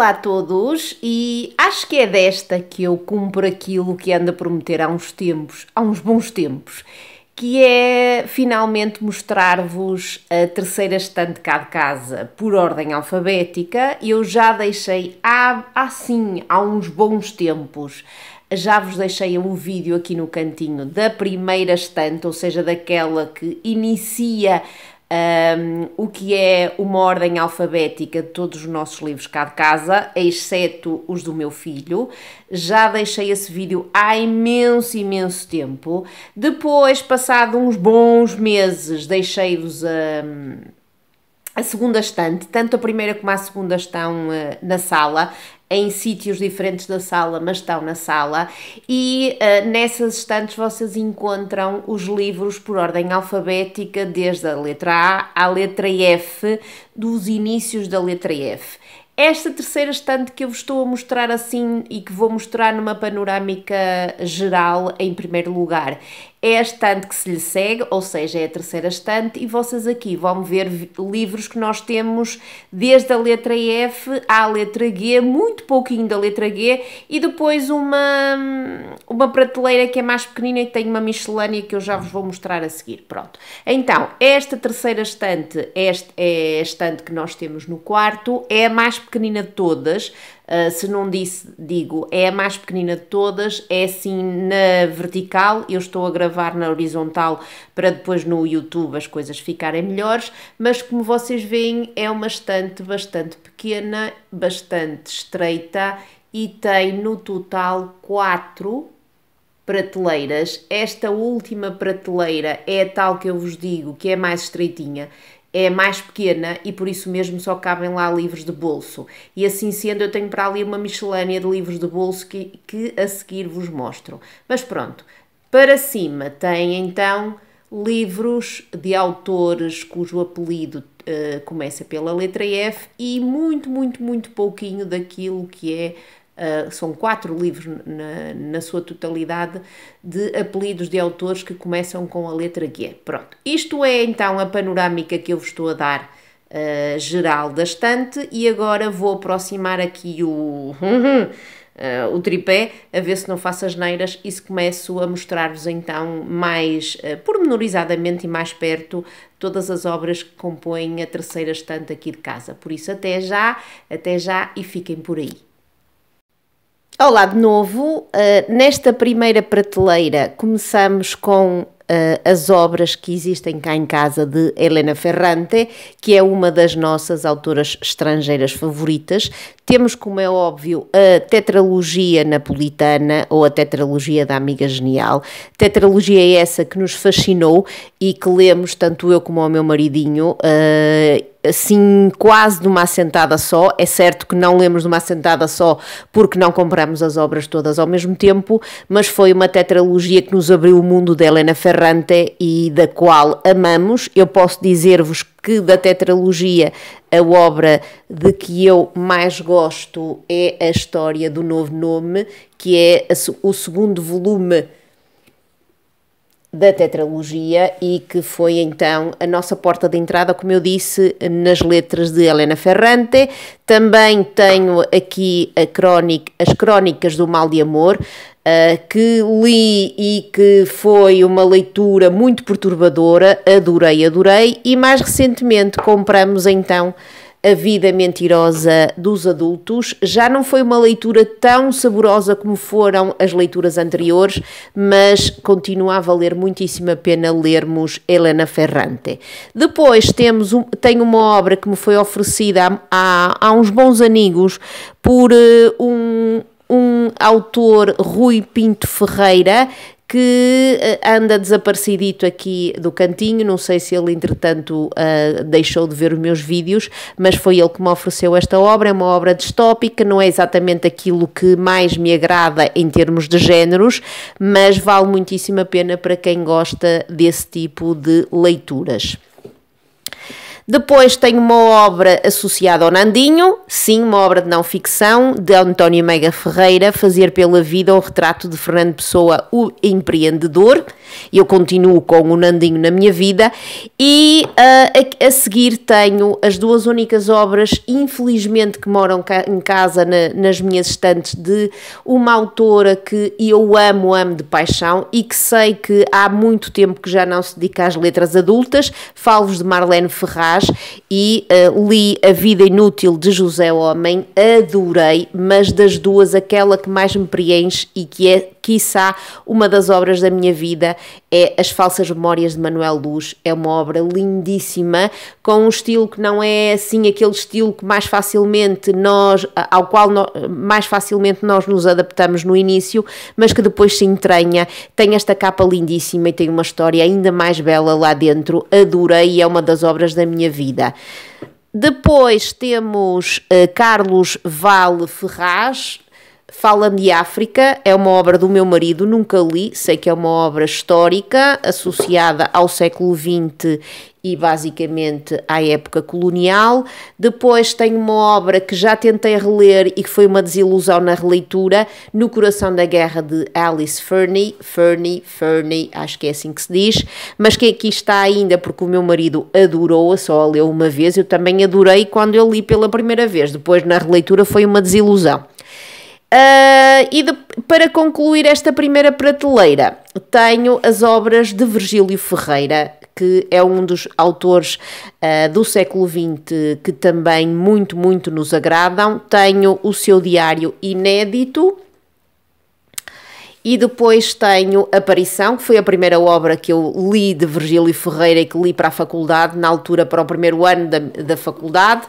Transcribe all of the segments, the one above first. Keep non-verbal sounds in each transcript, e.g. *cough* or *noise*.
Olá a todos e acho que é desta que eu cumpro aquilo que ando a prometer há uns tempos, há uns bons tempos, que é finalmente mostrar-vos a terceira estante cá de casa por ordem alfabética. Eu já deixei há, há sim, há uns bons tempos. Já vos deixei um vídeo aqui no cantinho da primeira estante, ou seja, daquela que inicia um, o que é uma ordem alfabética de todos os nossos livros cá de casa, exceto os do meu filho. Já deixei esse vídeo há imenso, imenso tempo. Depois, passado uns bons meses, deixei-vos a. Um, a segunda estante, tanto a primeira como a segunda estão uh, na sala, em sítios diferentes da sala, mas estão na sala, e uh, nessas estantes vocês encontram os livros por ordem alfabética, desde a letra A à letra F, dos inícios da letra F. Esta terceira estante que eu vos estou a mostrar assim e que vou mostrar numa panorâmica geral em primeiro lugar é a estante que se lhe segue, ou seja, é a terceira estante, e vocês aqui vão ver livros que nós temos desde a letra F à letra G, muito pouquinho da letra G, e depois uma, uma prateleira que é mais pequenina e tem uma miscelânea que eu já vos vou mostrar a seguir. Pronto. Então, esta terceira estante este é a estante que nós temos no quarto, é a mais pequenina de todas, ah, se não disse, digo, é a mais pequenina de todas, é assim na vertical, eu estou a gravar na horizontal para depois no YouTube as coisas ficarem melhores, mas como vocês veem é uma estante bastante pequena, bastante estreita e tem no total 4 prateleiras. Esta última prateleira é a tal que eu vos digo que é mais estreitinha é mais pequena e por isso mesmo só cabem lá livros de bolso. E assim sendo, eu tenho para ali uma miscelânea de livros de bolso que, que a seguir vos mostro. Mas pronto, para cima tem então livros de autores cujo apelido uh, começa pela letra F e muito, muito, muito pouquinho daquilo que é ah, são quatro livros na, na, sua totalidade, de apelidos de autores que começam com a letra G. Pronto, isto é então a panorâmica que eu vos estou a dar uh, geral da estante e agora vou aproximar aqui o... Uh, *laughs* o tripé, a ver se não faço as neiras e se começo a mostrar-vos então mais uh, pormenorizadamente e mais perto todas as obras que compõem a terceira estante aqui de casa. Por isso, até já, até já e fiquem por aí. Olá de novo, eh, nesta primeira prateleira, começamos com eh, as obras que existem cá em casa de Helena Ferrante, que é uma das nossas autoras estrangeiras favoritas. Temos, como é óbvio, a Tetralogia Napolitana ou a Tetralogia da Amiga Genial. Tetralogia é essa que nos fascinou e que lemos tanto eu como o meu maridinho, eh, assim quase de uma assentada só. É certo que não lemos de uma assentada só porque não compramos as obras todas ao mesmo tempo, mas foi uma tetralogia que nos abriu o mundo de Helena Ferrante e da qual amamos. Eu posso dizer-vos que da tetralogia a obra de que eu mais gosto é a história do novo nome, que é o segundo volume da tetralogia e que foi então a nossa porta de entrada, como eu disse, nas letras de Helena Ferrante. Também tenho aqui crónica, as Crónicas do Mal de Amor, uh, que li e que foi uma leitura muito perturbadora, adorei, adorei, e mais recentemente compramos então a Vida Mentirosa dos Adultos. Já não foi uma leitura tão saborosa como foram as leituras anteriores, mas continua a valer muitíssima pena lermos Helena Ferrante. Depois temos um, tenho uma obra que me foi oferecida há, há uns bons amigos por uh, um, um autor Rui Pinto Ferreira que eh, anda desaparecidito aqui do cantinho. Não sei se ele, entretanto, uh, deixou de ver os meus vídeos, mas foi ele que me ofereceu esta obra. É uma obra distópica, não é exatamente aquilo que mais me agrada em termos de géneros, mas vale muitíssimo a pena para quem gosta desse tipo de leituras. Depois tenho uma obra associada ao Nandinho, sim, uma obra de não ficção, de António Mega Ferreira, Fazer pela Vida o retrato de Fernando Pessoa, o empreendedor e eu continuo com o Nandinho na minha vida. E uh, a, a, seguir tenho as duas únicas obras, infelizmente, que moram ca em casa na, nas minhas estantes, de uma autora que eu amo, amo de paixão e que sei que há muito tempo que já não se dedica às letras adultas. Falo-vos de Marlene Ferraz e uh, li A Vida Inútil de José Homem, adorei, mas das duas, aquela que mais me preenche e que é quiçá, uma das obras da minha vida é As Falsas Memórias de Manuel Luz. É uma obra lindíssima, com um estilo que não é assim aquele estilo que mais facilmente nós, ao qual mais facilmente nós nos adaptamos no início, mas que depois se entranha. Tem esta capa lindíssima e tem uma história ainda mais bela lá dentro. Adorei, é uma das obras da minha vida. Depois temos uh, Carlos Vale Ferraz, Fala-me de África é uma obra do meu marido, nunca li, sei que é uma obra histórica associada ao século XX e basicamente à época colonial. Depois tenho uma obra que já tentei reler e que foi uma desilusão na releitura, No Coração da Guerra de Alice Fernie, Fernie, Fernie, acho que é assim que se diz, mas que aqui está ainda porque o meu marido adorou-a, só a leu uma vez, eu também adorei quando eu li pela primeira vez, depois na releitura foi uma desilusão. Uh, e de, para concluir esta primeira prateleira, tenho as obras de Virgílio Ferreira, que é um dos autores uh, do século XX que também muito, muito nos agradam. Tenho o seu diário inédito. E depois tenho Aparição, que foi a primeira obra que eu li de Virgílio Ferreira e que li para a faculdade, na altura para o primeiro ano da, da faculdade.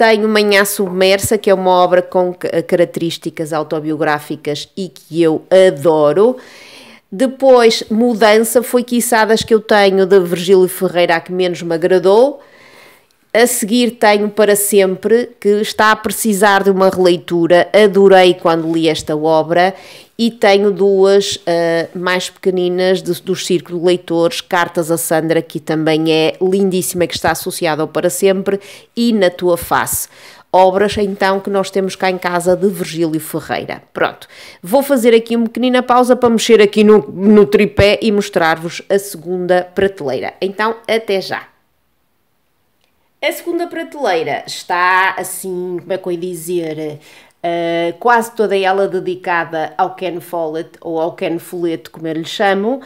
Tenho Manhã Submersa, que é uma obra com características autobiográficas e que eu adoro. Depois, Mudança foi quiçadas que eu tenho de Virgílio Ferreira a que menos me agradou. A seguir tenho Para Sempre, que está a precisar de uma releitura. Adorei quando li esta obra. E tenho duas uh, mais pequeninas de, do Círculo de Leitores, Cartas a Sandra, que também é lindíssima, que está associada ao Para Sempre, e Na Tua Face obras então que nós temos cá em casa de Virgílio Ferreira. Pronto, vou fazer aqui uma pequenina pausa para mexer aqui no, no tripé e mostrar-vos a segunda prateleira. Então, até já! A segunda prateleira está assim, como é que eu ia dizer, uh, quase toda ela dedicada ao Ken Follett, ou ao Ken Follett, como eu lhe chamo, uh,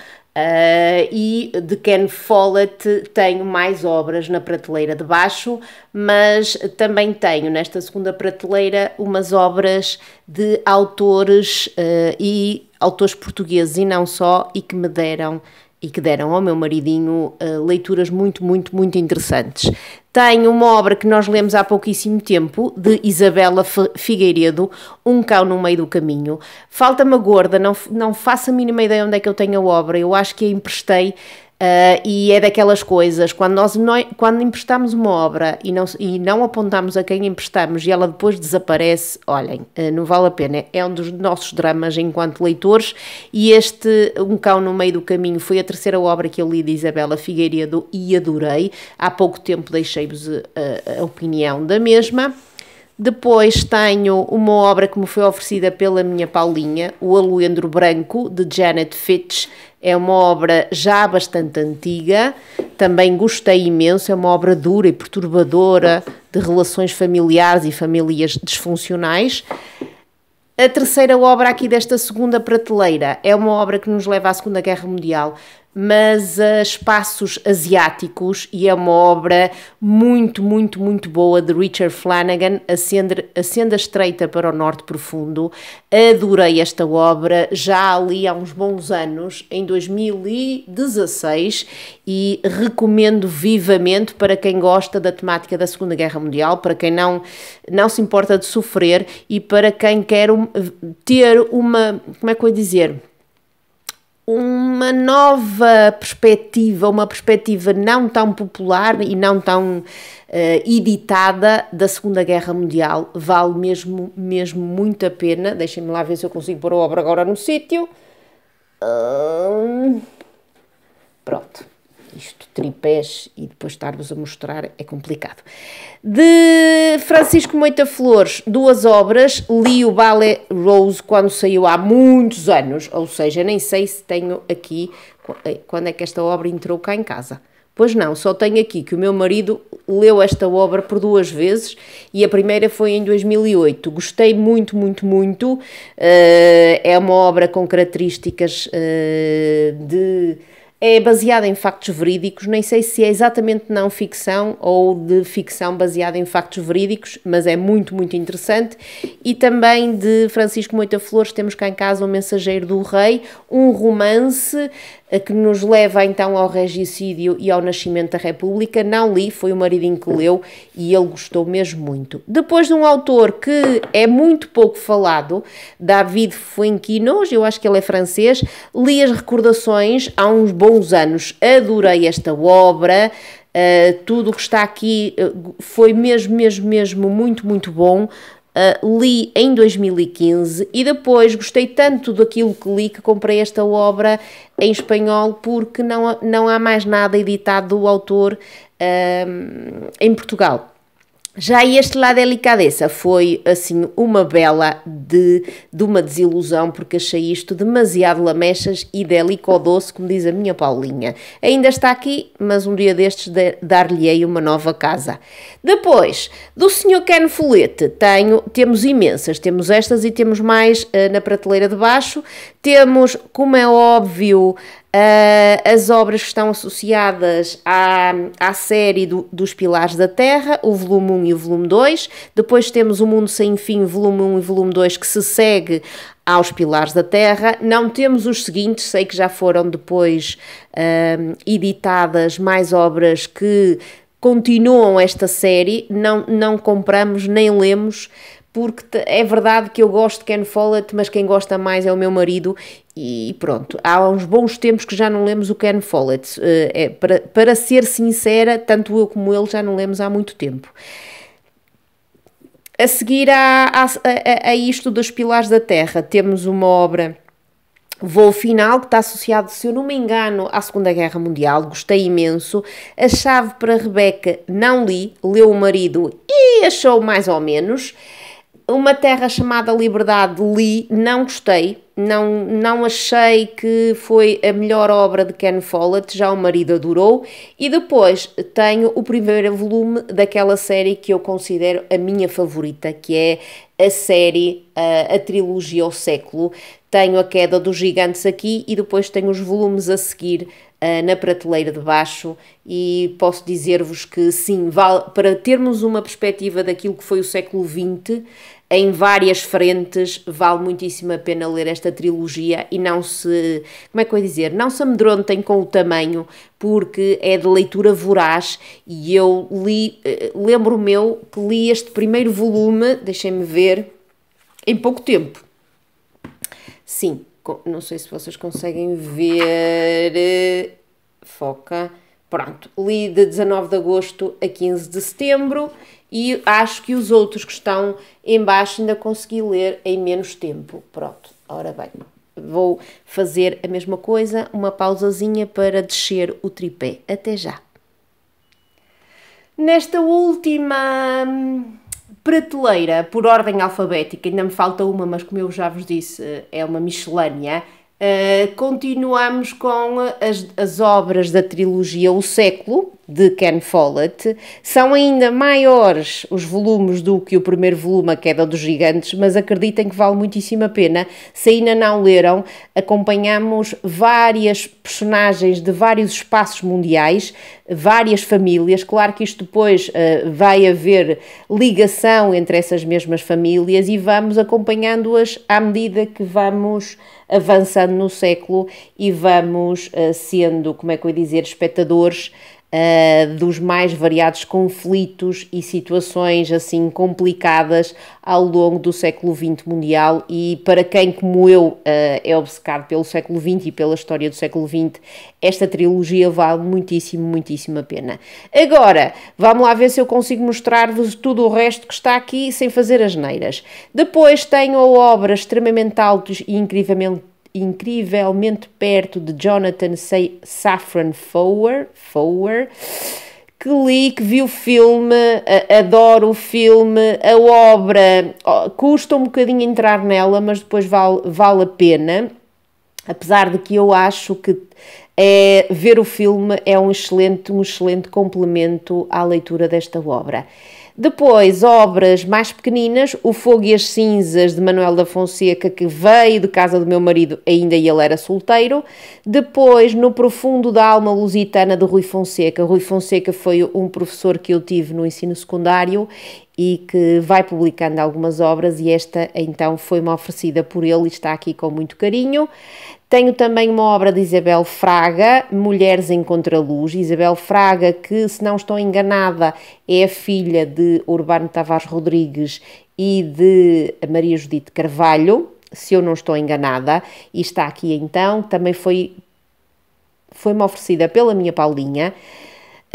e de Ken Follett tenho mais obras na prateleira de baixo, mas também tenho nesta segunda prateleira umas obras de autores uh, e autores portugueses e não só, e que me deram e que deram ao meu maridinho uh, leituras muito, muito, muito interessantes tem uma obra que nós lemos há pouquíssimo tempo, de Isabela Figueiredo, Um Cão no Meio do Caminho. Falta-me a gorda, não, não faço a mínima ideia onde é que eu tenho a obra, eu acho que a emprestei Uh, e é daquelas coisas, quando nós, quando emprestamos uma obra e não, e não apontamos a quem emprestamos e ela depois desaparece, olhem, uh, não vale a pena. É um dos nossos dramas enquanto leitores. E este Um Cão no Meio do Caminho foi a terceira obra que eu li de Isabela Figueiredo e adorei. Há pouco tempo deixei-vos a, ah, a opinião da mesma. Depois tenho uma obra que me foi oferecida pela minha Paulinha, O Aluendro Branco, de Janet Fitch, é uma obra já bastante antiga, também gostei imenso, é uma obra dura e perturbadora de relações familiares e famílias disfuncionais. A terceira obra aqui desta segunda prateleira é uma obra que nos leva à Segunda Guerra Mundial, mas a ah, espaços asiáticos e é uma obra muito, muito, muito boa de Richard Flanagan, A Senda, a Estreita para o Norte Profundo. Adorei esta obra já ali há uns bons anos, em 2016, e recomendo vivamente para quem gosta da temática da Segunda Guerra Mundial, para quem não, não se importa de sofrer e para quem quer ter uma. Como é que eu ia dizer? uma nova perspectiva, uma perspectiva não tão popular e não tão uh, editada da Segunda Guerra Mundial. Vale mesmo, mesmo muito a pena. Deixem-me lá ver se eu consigo pôr a obra agora no sítio. pronto isto tripés e depois estar-vos a mostrar é complicado. De Francisco Moita Flores, duas obras, li o Ballet Rose quando saiu há muitos anos, ou seja, nem sei se tenho aqui eh, quando é que esta obra entrou cá em casa. Pois não, só tenho aqui que o meu marido leu esta obra por duas vezes e a primeira foi em 2008. Gostei muito, muito, muito. Uh, é uma obra com características uh, de é baseada em factos verídicos, nem sei se é exatamente não ficção ou de ficção baseada em factos verídicos, mas é muito, muito interessante. E também de Francisco Moita Flores temos cá em casa O Mensageiro do Rei, um romance a que nos leva então ao regicídio e ao nascimento da República. Não li, foi o maridinho que leu e ele gostou mesmo muito. Depois de um autor que é muito pouco falado, David Fuenquinos, eu acho que ele é francês, li as recordações há uns bons anos. Adorei esta obra. Uh, tudo o que está aqui uh, foi mesmo, mesmo, mesmo muito, muito bom. Ah, li em 2015 e depois gostei tanto daquilo que li que comprei esta obra em espanhol porque não, não há mais nada editado do autor uh, em Portugal. Já este lado é delicadeza foi assim uma bela de, de uma desilusão porque achei isto demasiado lamechas e doce como diz a minha Paulinha. Ainda está aqui, mas um dia destes de, dar-lhe-ei uma nova casa. Depois, do Sr. Ken Folete, tenho, temos imensas, temos estas e temos mais uh, na prateleira de baixo. Temos, como é óbvio, Uh, as obras que estão associadas à, à série do, dos Pilares da Terra, o volume 1 e o volume 2. Depois temos O Mundo Sem Fim, volume 1 e volume 2, que se segue aos Pilares da Terra. Não temos os seguintes, sei que já foram depois uh, editadas mais obras que continuam esta série, não, não compramos nem lemos porque é verdade que eu gosto de Ken Follett, mas quem gosta mais é o meu marido e pronto. Há uns bons tempos que já não lemos o Ken Follett. Eh, é, para, para ser sincera, tanto eu como ele já não lemos há muito tempo. A seguir a, a, a, a isto dos Pilares da Terra, temos uma obra Voo Final, que está associado, se eu não me engano, à Segunda Guerra Mundial, gostei imenso. A Chave para Rebeca não li, leu o marido e achou mais ou menos uma terra chamada Liberdade li, não gostei, não, não achei que foi a melhor obra de Ken Follett, já o marido adorou, e depois tenho o primeiro volume daquela série que eu considero a minha favorita, que é a série, a, eh, a trilogia ao século. Tenho a queda dos gigantes aqui e depois tenho os volumes a seguir eh, na prateleira de baixo e posso dizer-vos que sim, vale, para termos uma perspectiva daquilo que foi o século XX, em várias frentes, vale muitíssimo a pena ler esta trilogia e não se, como é que eu ia dizer, não se amedrontem com o tamanho, porque é de leitura voraz e eu li, eh, lembro-me eu que li este primeiro volume, deixem-me ver, em pouco tempo. Sim, não sei se vocês conseguem ver, eh, foca... Pronto, li de 19 de agosto a 15 de setembro e acho que os outros que estão embaixo ainda consegui ler em menos tempo. Pronto, ora bem, vou fazer a mesma coisa, uma pausazinha para descer o tripé. Até já! Nesta última hum, prateleira, por ordem alfabética, ainda me falta uma, mas como eu já vos disse, é uma miscelânea. Uh, continuamos com as, as obras da trilogia O Século, de Ken Follett. São ainda maiores os volumes do que o primeiro volume, A Queda dos Gigantes, mas acreditem que vale muitíssima pena. Se ainda não leram, acompanhamos várias personagens de vários espaços mundiais, várias famílias. Claro que isto depois uh, vai haver ligação entre essas mesmas famílias e vamos acompanhando-as à medida que vamos avançando no século e vamos uh, sendo, como é que eu ia dizer, espectadores uh, dos mais variados conflitos e situações assim complicadas ao longo do século XX mundial e para quem como eu uh, é obcecado pelo século XX e pela história do século XX, esta trilogia vale muitíssimo, muitíssimo a pena. Agora, vamos lá ver se eu consigo mostrar-vos tudo o resto que está aqui sem fazer as neiras. Depois tenho a obra extremamente altos e incrivelmente incrivelmente perto de Jonathan Safran Foer, Foer que li, que vi o filme, adoro o filme, a obra, custa um bocadinho entrar nela, mas depois vale, vale a pena, apesar de que eu acho que é, ver o filme é um excelente, um excelente complemento à leitura desta obra. Depois, obras mais pequeninas, O Fogo e as Cinzas, de Manuel da Fonseca, que veio de casa do meu marido, ainda ele era solteiro. Depois, No Profundo da Alma Lusitana, de Rui Fonseca. Rui Fonseca foi um professor que eu tive no ensino secundário e que vai publicando algumas obras e esta então foi-me oferecida por ele e está aqui com muito carinho. Tenho também uma obra de Isabel Fraga, Mulheres em Contra Luz. Isabel Fraga, que, se não estou enganada, é a filha de Urbano Tavares Rodrigues e de Maria Judite Carvalho, se eu não estou enganada. E está aqui então, também foi, foi-me oferecida pela minha Paulinha.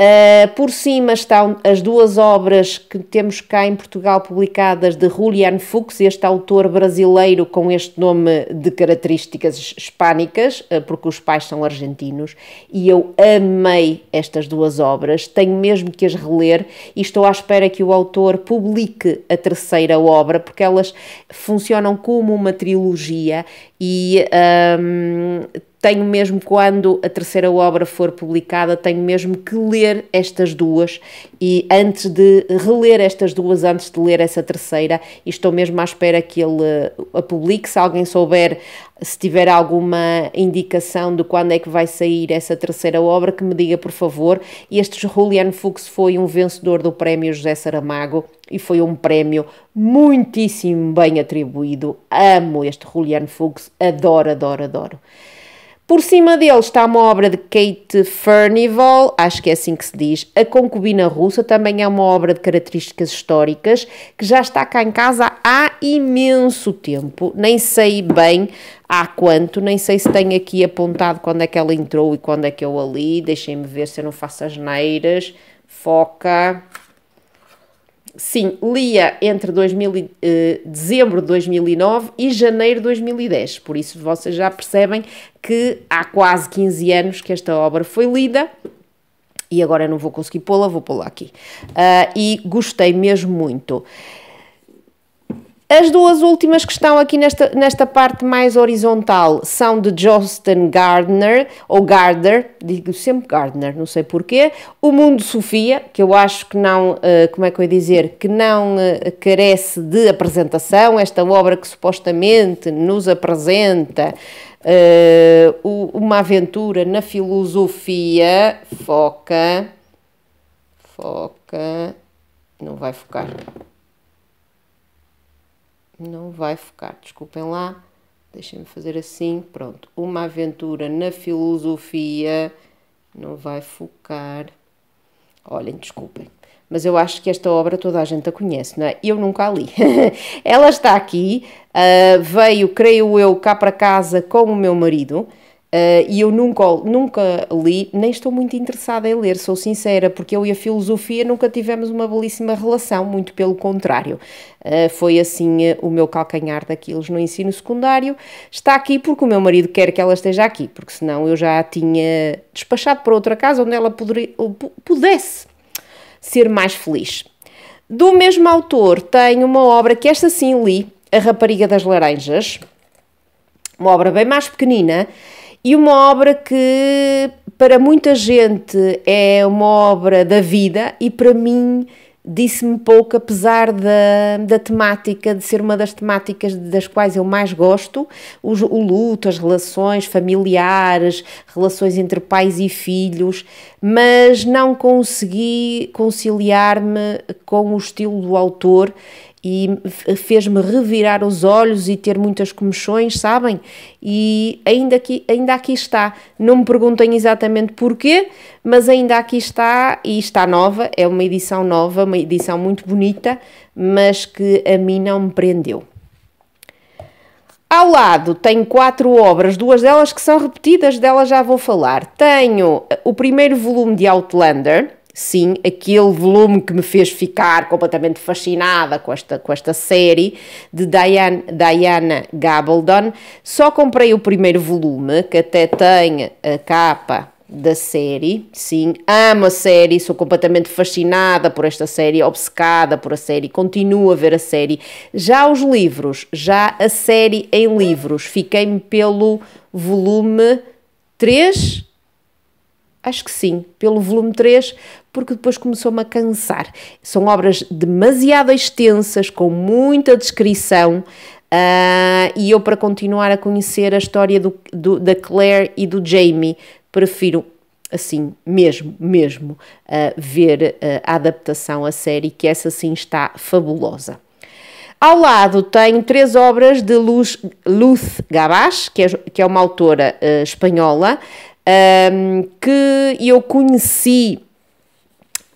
Uh, por cima estão as duas obras que temos cá em Portugal publicadas de Julian Fuchs, este autor brasileiro com este nome de características hispânicas, uh, porque os pais são argentinos, e eu amei estas duas obras, tenho mesmo que as reler e estou à espera que o autor publique a terceira obra, porque elas funcionam como uma trilogia e um, ehm, tenho mesmo quando a terceira obra for publicada, tenho mesmo que ler estas duas e antes de reler estas duas, antes de ler essa terceira, estou mesmo à espera que ele eh, a publique. Se alguém souber, se tiver alguma indicação de quando é que vai sair essa terceira obra, que me diga por favor. Este Julian Fuchs foi um vencedor do prémio José Saramago e foi um prémio muitíssimo bem atribuído. Amo este Julian Fuchs, adoro, adoro, adoro. Por cima dele está uma obra de Kate Furnival, acho que é assim que se diz. A Concubina Russa também é uma obra de características históricas que já está cá em casa há imenso tempo. Nem sei bem há quanto, nem sei se tenho aqui apontado quando é que ela entrou e quando é que eu ali. Deixem-me ver se eu não faço as neiras. Foca. Sim, lia entre 2000, eh, dezembro de 2009 e janeiro de 2010, por isso vocês já percebem que há quase 15 anos que esta obra foi lida e agora eu não vou conseguir pô-la, vou pô-la aqui. Uh, e gostei mesmo muito. As duas últimas que estão aqui nesta, nesta parte mais horizontal são de Justin Gardner, ou Gardner, digo sempre Gardner, não sei porquê, O Mundo Sofia, que eu acho que não, eh, como é que eu ia dizer, que não eh, carece de apresentação, esta obra que supostamente nos apresenta eh, uma aventura na filosofia, foca, foca, não vai focar não vai focar, desculpem lá. Deixem-me fazer assim, pronto. Uma aventura na filosofia não vai focar. Olhem, desculpem, mas eu acho que esta obra toda a gente a conhece, não é? Eu nunca a li. *laughs* Ela está aqui, uh, veio, creio eu, cá para casa com o meu marido. Uh, e eu nunca, nunca li, nem estou muito interessada em ler, sou sincera, porque eu e a filosofia nunca tivemos uma belíssima relação, muito pelo contrário. Uh, foi assim uh, o meu calcanhar daqueles no ensino secundário. Está aqui porque o meu marido quer que ela esteja aqui, porque senão eu já a tinha despachado para outra casa onde ela poderia, pudesse ser mais feliz. Do mesmo autor, tem uma obra que esta sim li, A Rapariga das Laranjas, uma obra bem mais pequenina e uma obra que para muita gente é uma obra da vida e para mim disse-me pouco, apesar da, da temática, de ser uma das temáticas das quais eu mais gosto, o, o luto, as relações familiares, relações entre pais e filhos, mas não consegui conciliar-me com o estilo do autor e fez-me revirar os olhos e ter muitas comichões, sabem? E ainda aqui, ainda aqui está. Não me perguntem exatamente porquê, mas ainda aqui está e está nova. É uma edição nova, uma edição muito bonita, mas que a mim não me prendeu. Ao lado tenho quatro obras, duas delas que são repetidas, delas já vou falar. Tenho eh, o primeiro volume de Outlander, sim, aquele volume que me fez ficar completamente fascinada com esta, com esta série de Diane, Diana Gabaldon. Só comprei o primeiro volume, que até tem a capa da série, sim, amo a série, sou completamente fascinada por esta série, obcecada por a série, continuo a ver a série. Já os livros, já a série em livros, fiquei-me pelo volume 3, acho que sim, pelo volume 3, porque depois começou-me a cansar. São obras demasiado extensas, com muita descrição. Uh, e eu, para continuar a conhecer a história do, do, da Claire e do Jamie, prefiro assim, mesmo, mesmo, uh, ver uh, a adaptação à série, que essa sim está fabulosa. Ao lado tenho três obras de Luz, Luz Gabás, que é, que é uma autora uh, espanhola, um, que eu conheci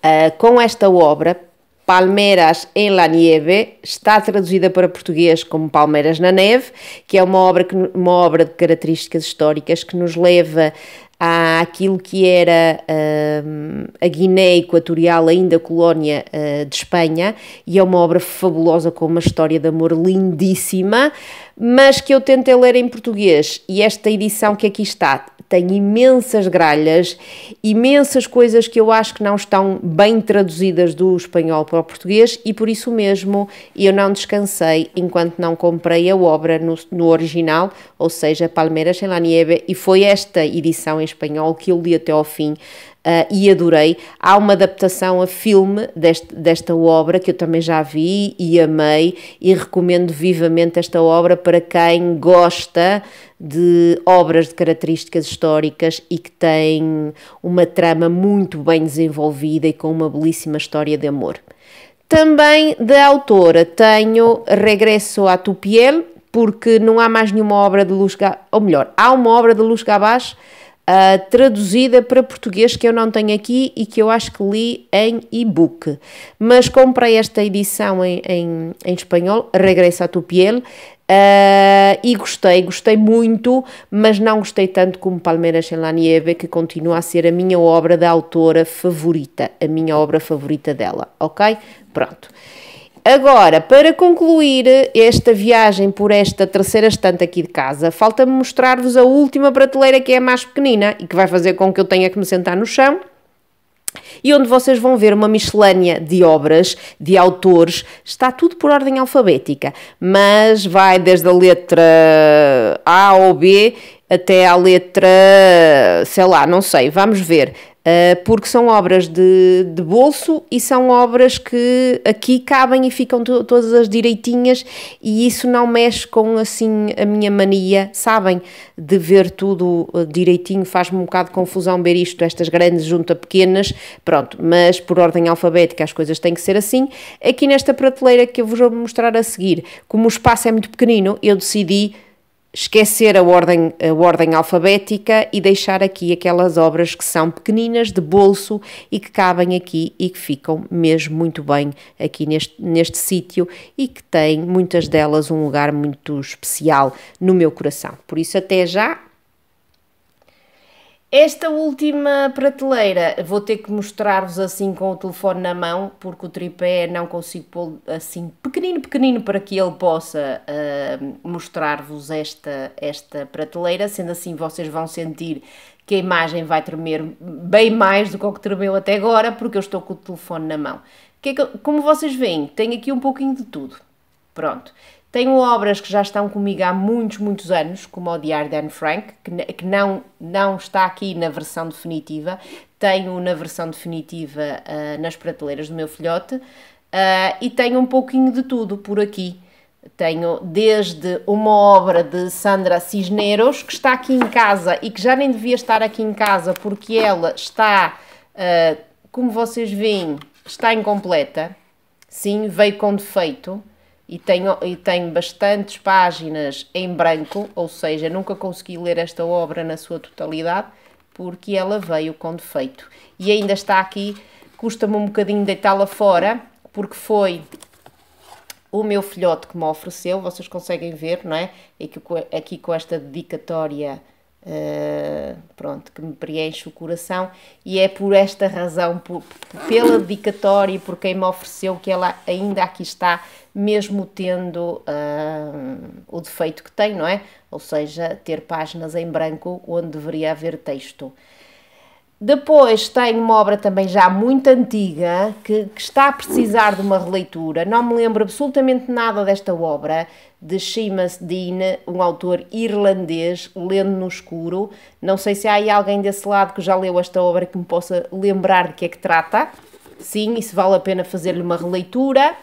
eh, com esta obra, Palmeiras em la Nieve está traduzida para português como Palmeiras na Neve, que é uma obra, que, uma obra de características históricas que nos leva àquilo que era uh, a Guiné Equatorial, ainda colónia uh, de Espanha, e é uma obra fabulosa com uma história de amor lindíssima, mas que eu tentei ler em português, e esta edição que aqui está tem imensas gralhas, imensas coisas que eu acho que não estão bem traduzidas do espanhol para o português e por isso mesmo eu não descansei enquanto não comprei a obra no, no original, ou seja, Palmeiras en la Nieve, e foi esta edição em espanhol que eu li até ao fim uh, e adorei. Há uma adaptação a filme deste, desta obra que eu também já vi e amei e recomendo vivamente esta obra para quem gosta de obras de características históricas e que tem uma trama muito bem desenvolvida e com uma belíssima história de amor. Também da autora tenho Regresso a Tupiel, porque não há mais nenhuma obra de Luz Gabás, ou melhor, há uma obra de Luz Gabás uh, traduzida para português que eu não tenho aqui e que eu acho que li em e-book. Mas comprei esta edição em, em, em espanhol, Regressa a tu piel, Uh, e gostei, gostei muito, mas não gostei tanto como Palmeiras em La Nieve, que continua a ser a minha obra da autora favorita, a minha obra favorita dela, ok? Pronto. Agora, para concluir esta viagem por esta terceira estante aqui de casa, falta-me mostrar-vos a última prateleira que é a mais pequenina e que vai fazer com que eu tenha que me sentar no chão e onde vocês vão ver uma miscelânea de obras, de autores, está tudo por ordem alfabética, mas vai desde a letra A ou B até à letra, sei lá, não sei, vamos ver. Ah, porque são obras de, de bolso e são obras que aqui cabem e ficam to todas as direitinhas e isso não mexe com assim a minha mania, sabem, de ver tudo ah, direitinho, faz-me um bocado de confusão ver isto, estas grandes junto a pequenas, pronto, mas por ordem alfabética as coisas têm que ser assim. Aqui nesta prateleira que eu vos vou mostrar a seguir, como o espaço é muito pequenino, eu decidi esquecer a ordem, a ordem alfabética e deixar aqui aquelas obras que são pequeninas, de bolso e que cabem aqui e que ficam mesmo muito bem aqui neste, neste sítio e que têm muitas delas um lugar muito especial no meu coração. Por isso, até já! Esta última prateleira vou ter que mostrar-vos assim com o telefone na mão, porque o tripé não consigo pôr assim pequenino, pequenino para que ele possa uh, mostrar-vos esta, esta prateleira. Sendo assim, vocês vão sentir que a imagem vai tremer bem mais do que o que tremeu até agora, porque eu estou com o telefone na mão. Que é que, como vocês veem, tem aqui um pouquinho de tudo. Pronto. Tenho obras que já estão comigo há muitos, muitos anos, como o Diário de Anne Frank, que, não, não está aqui na versão definitiva. Tenho na versão definitiva uh, nas prateleiras do meu filhote. Uh, e tenho um pouquinho de tudo por aqui. Tenho desde uma obra de Sandra Cisneros, que está aqui em casa e que já nem devia estar aqui em casa porque ela está, uh, como vocês veem, está incompleta. Sim, veio com defeito e tenho, e tenho bastantes páginas em branco, ou seja, nunca consegui ler esta obra na sua totalidade porque ela veio com defeito. E ainda está aqui, custa-me um bocadinho deitá-la fora porque foi o meu filhote que me ofereceu, vocês conseguem ver, não é? Aqui, aqui com esta dedicatória Uh, pronto, que me preenche o coração e é por esta razão, por, pela dedicatória e por quem me ofereceu que ela ainda aqui está, mesmo tendo uh, o defeito que tem, não é? Ou seja, ter páginas em branco onde deveria haver texto. Depois tenho uma obra também já muito antiga que, que, está a precisar de uma releitura. Não me lembro absolutamente nada desta obra de Seamus Dean, um autor irlandês, lendo no escuro. Não sei se há aí alguém desse lado que já leu esta obra que me possa lembrar de que é que trata. Sim, isso vale a pena fazer-lhe uma releitura.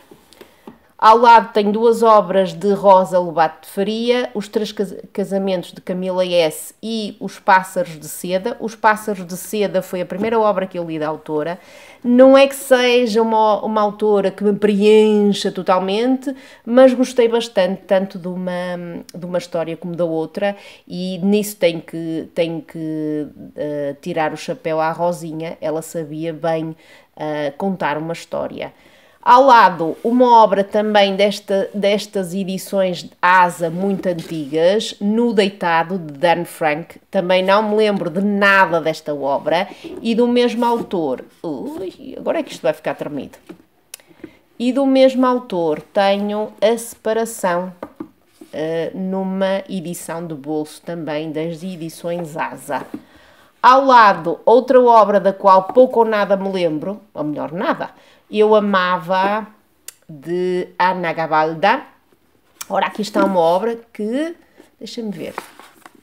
Ao lado tem duas obras de Rosa Lobato de Faria, Os Três Casamentos de Camila S. e Os Pássaros de Seda. Os Pássaros de Seda foi a primeira obra que eu li da autora. Não é que seja uma, uma autora que me preencha totalmente, mas gostei bastante, tanto de uma, de uma história como da outra, e nisso tenho que, tenho que uh, tirar o chapéu à Rosinha. Ela sabia bem uh, contar uma história. Ao lado, uma obra também desta, destas edições de Asa muito antigas, No Deitado, de Dan Frank. Também não me lembro de nada desta obra. E do mesmo autor. Ui, agora é que isto vai ficar tremido. E do mesmo autor tenho A Separação, uh, numa edição de bolso também das edições Asa. Ao lado, outra obra da qual pouco ou nada me lembro, ou melhor, nada, eu amava de Ana Gabalda. Ora, aqui está uma obra que, deixa-me ver,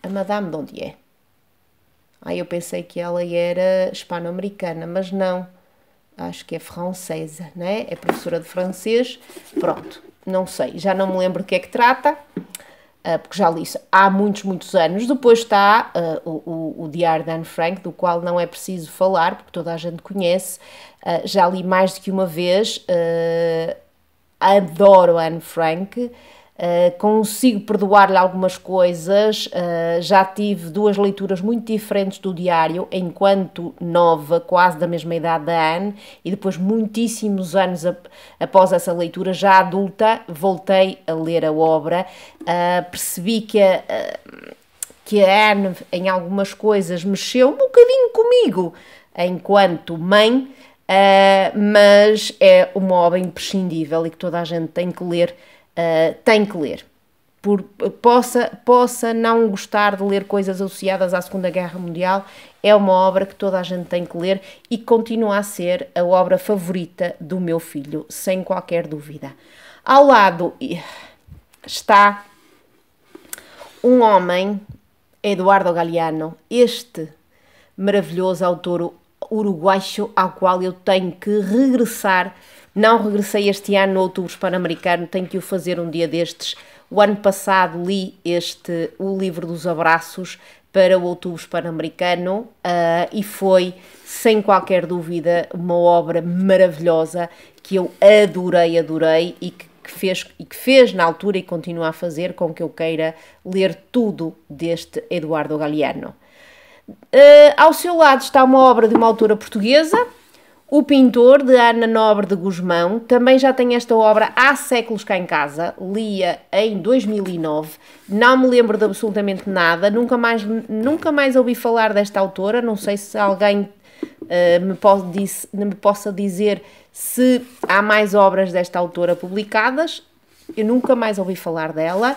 a Madame de onde é? Ah, eu pensei que ela era hispano-americana, mas não. Acho que é francesa, né? É professora de francês. Pronto, não sei, já não me lembro o que é que trata. Ah, porque já li isso há muitos, muitos anos. Depois está uh, o, o, Diário de Anne Frank, do qual não é preciso falar, porque toda a gente conhece, uh, já li mais do que uma vez, uh, adoro Anne Frank. Eh, consigo perdoar-lhe algumas coisas. Uh, já tive duas leituras muito diferentes do diário, enquanto nova, quase da mesma idade da Anne, e depois, muitíssimos anos ap após essa leitura, já adulta, voltei a ler a obra. Uh, percebi que a. que a Anne, em algumas coisas, mexeu um bocadinho comigo enquanto mãe, mas é uma obra imprescindível e que toda a gente tem que ler eh, tem que ler. Por, possa, possa não gostar de ler coisas associadas à Segunda Guerra Mundial, é uma obra que toda a gente tem que ler e continua a ser a obra favorita do meu filho, sem qualquer dúvida. Ao lado está um homem, Eduardo Galeano, este maravilhoso autor uruguaio ao qual eu tenho que regressar não regressei este ano no Outubro Hispano-Americano, tenho que o fazer um dia destes. O ano passado li este O Livro dos Abraços para o Outubro Hispano-Americano uh, e foi, sem qualquer dúvida, uma obra maravilhosa que eu adorei, adorei e que que fez e que fez na altura e continua a fazer com que eu queira ler tudo deste Eduardo Galeano. Uh, ao seu lado está uma obra de uma autora portuguesa, o pintor de Ana Nobre de Guzmão também já tem esta obra há séculos cá em casa, lia em 2009. Não me lembro de absolutamente nada, nunca mais, nunca mais ouvi falar desta autora. Não sei se alguém uh, me, pode, disse, me possa dizer se há mais obras desta autora publicadas. Eu nunca mais ouvi falar dela.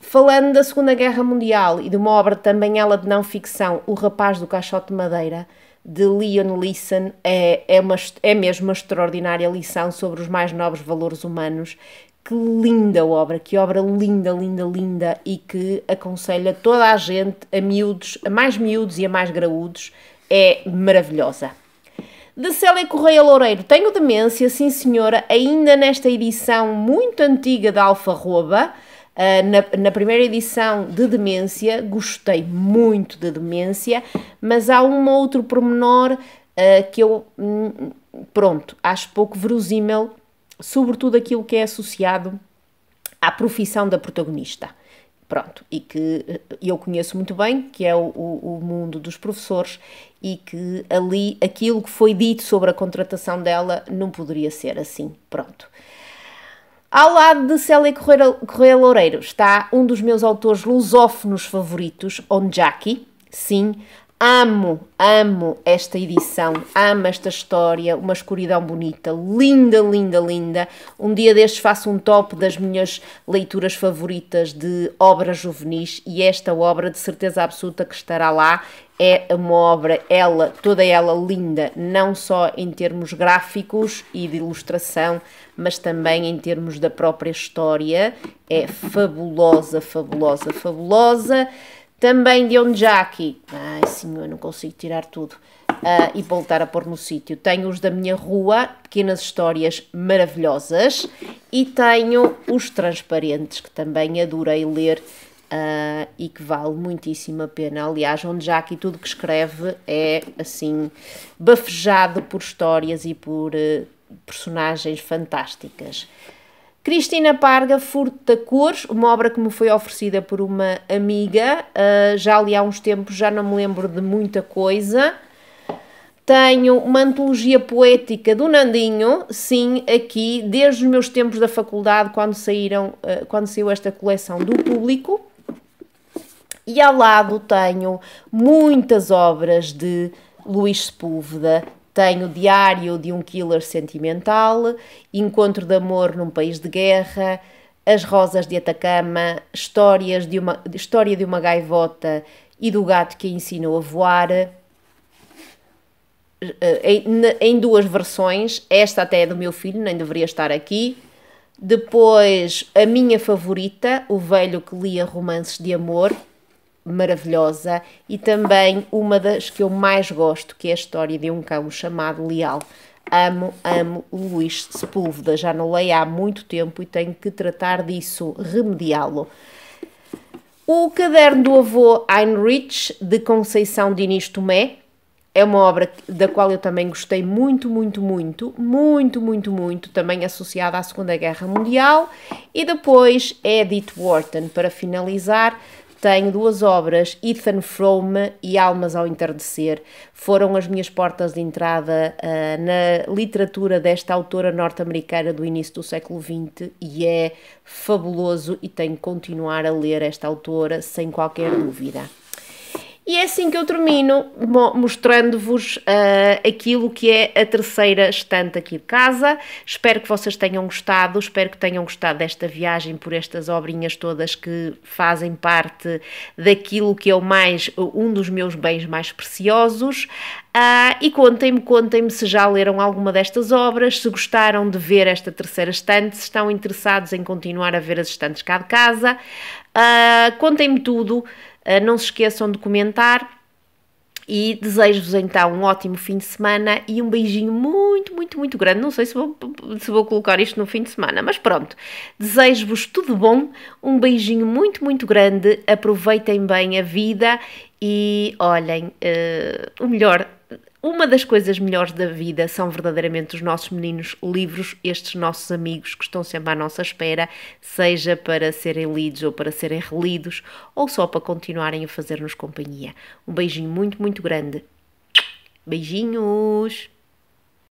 Falando da Segunda Guerra Mundial e de uma obra também ela de não ficção, O Rapaz do Caixote de Madeira de Leon Leeson é, é, uma, é mesmo uma extraordinária lição sobre os mais nobres valores humanos. Que linda obra, que obra linda, linda, linda e que aconselha toda a gente, a miúdos, a mais miúdos e a mais graúdos, é maravilhosa. De Célia Correia Loureiro, tenho demência, sim senhora, ainda nesta edição muito antiga da Alfarroba, Uh, na, na, primeira edição de Demência, gostei muito da de Demência, mas há um outro pormenor uh, que eu, hum, pronto, acho pouco verosímil, sobretudo aquilo que é associado à profissão da protagonista. Pronto, e que eh, eu conheço muito bem, que é o, o, o mundo dos professores, e que ali aquilo que foi dito sobre a contratação dela não poderia ser assim. Pronto. Ao lado de Célia Correia, Correia Loureiro está um dos meus autores lusófonos favoritos, Onjaki. Sim, Amo, amo esta edição, amo esta história, uma escuridão bonita, linda, linda, linda. Um dia destes faço um top das minhas leituras favoritas de obras juvenis e esta obra, de certeza absoluta, que estará lá. É uma obra, ela, toda ela linda, não só em termos gráficos e de ilustração, mas também em termos da própria história. É fabulosa, fabulosa, fabulosa. Também de Onjaki. Ai, máximo, assim, eu não consigo tirar tudo. Uh, e voltar a pôr no sítio. Tenho os da minha rua, pequenas histórias maravilhosas, e tenho os transparentes, que também adorei ler uh, e que vale muitíssimo a pena. Aliás, onde já aqui tudo que escreve é assim, bafejado por histórias e por uh, personagens fantásticas. Cristina Parga, Furta Cores, uma obra que me foi oferecida por uma amiga, uh, já ali há uns tempos, já não me lembro de muita coisa. Tenho uma antologia poética do Nandinho, sim, aqui, desde os meus tempos da faculdade, quando, saíram, uh, quando saiu esta coleção do público. E ao lado tenho muitas obras de Luís Sepúlveda, tenho Diário de um Killer Sentimental, Encontro de Amor num País de Guerra, As Rosas de Atacama, Histórias de uma, História de uma Gaivota e do Gato que a Ensinou a Voar. Eh, eh, em, em duas versões, esta até é do meu filho, nem deveria estar aqui. Depois, a minha favorita, O Velho que Lia Romances de Amor, maravilhosa e também uma das que eu mais gosto, que é a história de um cão chamado Leal. Amo, amo Luís Sepúlveda, já não leio há muito tempo e tenho que tratar disso, remediá-lo. O Caderno do Avô Heinrich, de Conceição Diniz Tomé, é uma obra da qual eu também gostei muito, muito, muito, muito, muito, muito, também associada à Segunda Guerra Mundial. E depois Edith é Wharton, para finalizar, tenho duas obras, Ethan Frome e Almas ao Entardecer, foram as minhas portas de entrada uh, na literatura desta autora norte-americana do início do século XX e é fabuloso e tenho que continuar a ler esta autora sem qualquer dúvida. E é assim que eu termino, mostrando-vos uh, aquilo que é a terceira estante aqui de casa. Espero que vocês tenham gostado, espero que tenham gostado desta viagem por estas obrinhas todas que fazem parte daquilo que é o mais, um dos meus bens mais preciosos. Uh, e contem-me, contem-me se já leram alguma destas obras, se gostaram de ver esta terceira estante, se estão interessados em continuar a ver as estantes cá de casa. Uh, contem-me tudo. Ah, não se esqueçam de comentar e desejo-vos então um ótimo fim de semana e um beijinho muito, muito, muito grande. Não sei se vou, se vou colocar isto no fim de semana, mas pronto. Desejo-vos tudo bom, um beijinho muito, muito grande. Aproveitem bem a vida e olhem, uh, o melhor uma das coisas melhores da vida são verdadeiramente os nossos meninos livros, estes nossos amigos que estão sempre à nossa espera, seja para serem lidos ou para serem relidos, ou só para continuarem a fazer-nos companhia. Um beijinho muito, muito grande. Beijinhos!